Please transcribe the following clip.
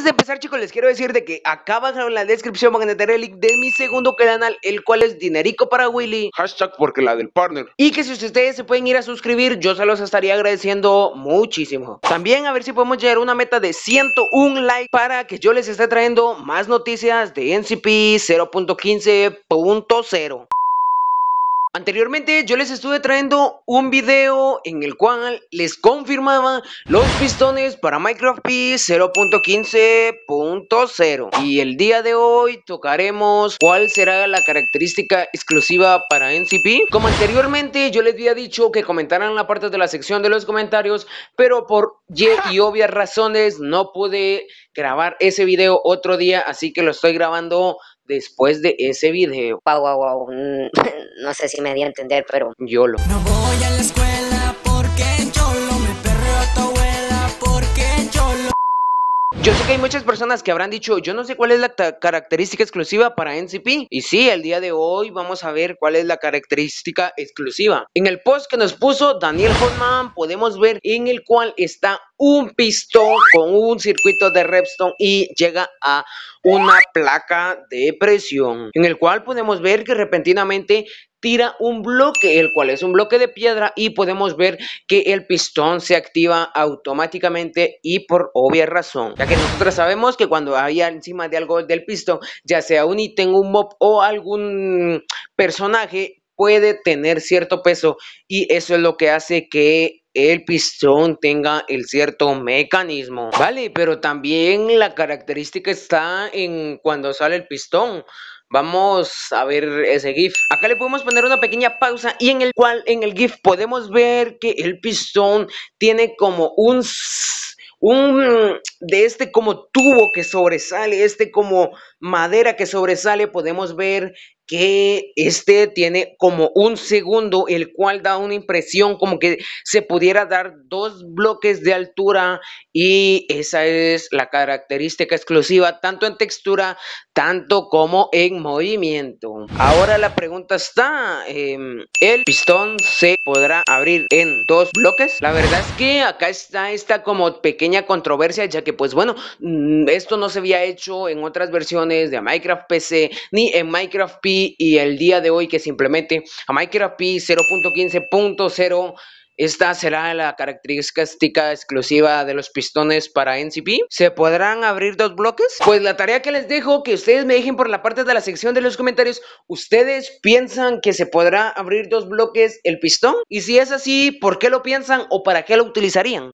Antes de empezar chicos les quiero decir de que acá abajo en la descripción van a tener el link de mi segundo canal el cual es Dinerico para Willy Hashtag porque la del partner Y que si ustedes se pueden ir a suscribir yo se los estaría agradeciendo muchísimo También a ver si podemos llegar a una meta de 101 likes para que yo les esté trayendo más noticias de NCP 0.15.0 Anteriormente yo les estuve trayendo un video en el cual les confirmaba los pistones para Minecraft P 0.15.0 y el día de hoy tocaremos cuál será la característica exclusiva para NCP. Como anteriormente yo les había dicho que comentaran la parte de la sección de los comentarios, pero por y obvias razones no pude grabar ese video otro día, así que lo estoy grabando después de ese video. Wow, wow. No sé si me di a entender, pero yo lo. voy a la escuela porque yo porque yo Yo sé que hay muchas personas que habrán dicho, yo no sé cuál es la característica exclusiva para NCP. Y sí, el día de hoy vamos a ver cuál es la característica exclusiva. En el post que nos puso Daniel Holman podemos ver en el cual está un pistón con un circuito de Redstone y llega a una placa de presión en el cual podemos ver que repentinamente tira un bloque, el cual es un bloque de piedra y podemos ver que el pistón se activa automáticamente y por obvia razón, ya que nosotros sabemos que cuando hay encima de algo del pistón, ya sea un ítem, un mob o algún personaje, puede tener cierto peso y eso es lo que hace que el pistón tenga el cierto mecanismo. Vale, pero también la característica está en cuando sale el pistón. Vamos a ver ese GIF. Acá le podemos poner una pequeña pausa y en el cual en el GIF podemos ver que el pistón tiene como un un, de este como tubo que sobresale, este como madera que sobresale, podemos ver que este tiene como un segundo, el cual da una impresión como que se pudiera dar dos bloques de altura y esa es la característica exclusiva tanto en textura, tanto como en movimiento. Ahora la pregunta está, em, ¿el pistón se podrá abrir en dos bloques? La verdad es que acá está esta como pequeña controversia ya que pues bueno, mm, esto no se había hecho en otras versiones de Minecraft PC ni en Minecraft P y el día de hoy que simplemente a Minecraft P 0.15.0 esta será la característica exclusiva de los pistones para NCP. ¿Se podrán abrir dos bloques? Pues la tarea que les dejo, que ustedes me dejen por la parte de la sección de los comentarios, ¿ustedes piensan que se podrá abrir dos bloques el pistón? Y si es así, ¿por qué lo piensan o para qué lo utilizarían?